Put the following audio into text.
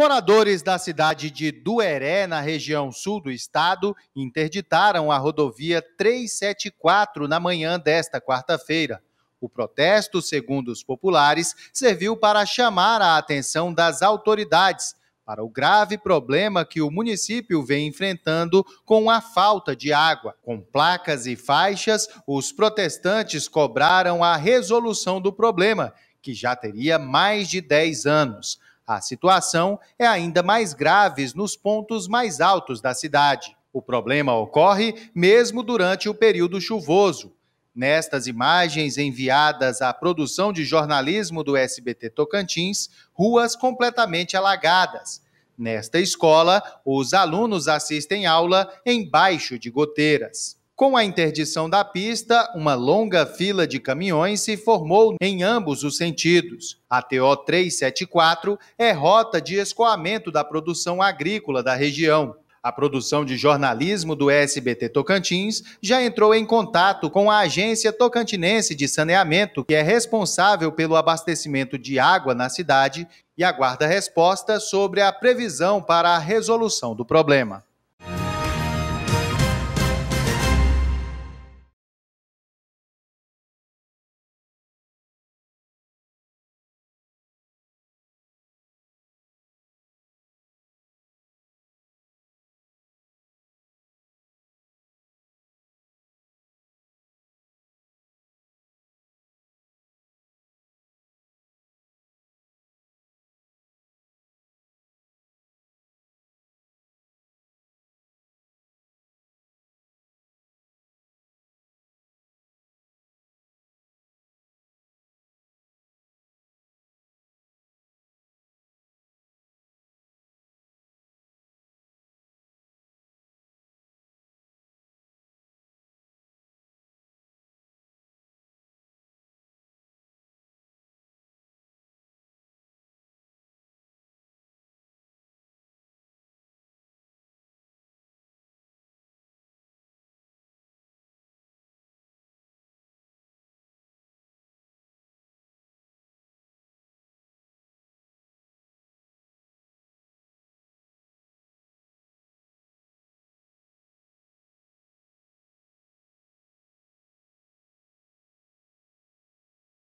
Moradores da cidade de Dueré, na região sul do estado, interditaram a rodovia 374 na manhã desta quarta-feira. O protesto, segundo os populares, serviu para chamar a atenção das autoridades para o grave problema que o município vem enfrentando com a falta de água. Com placas e faixas, os protestantes cobraram a resolução do problema, que já teria mais de 10 anos. A situação é ainda mais grave nos pontos mais altos da cidade. O problema ocorre mesmo durante o período chuvoso. Nestas imagens enviadas à produção de jornalismo do SBT Tocantins, ruas completamente alagadas. Nesta escola, os alunos assistem aula embaixo de goteiras. Com a interdição da pista, uma longa fila de caminhões se formou em ambos os sentidos. A TO 374 é rota de escoamento da produção agrícola da região. A produção de jornalismo do SBT Tocantins já entrou em contato com a Agência Tocantinense de Saneamento, que é responsável pelo abastecimento de água na cidade, e aguarda resposta sobre a previsão para a resolução do problema.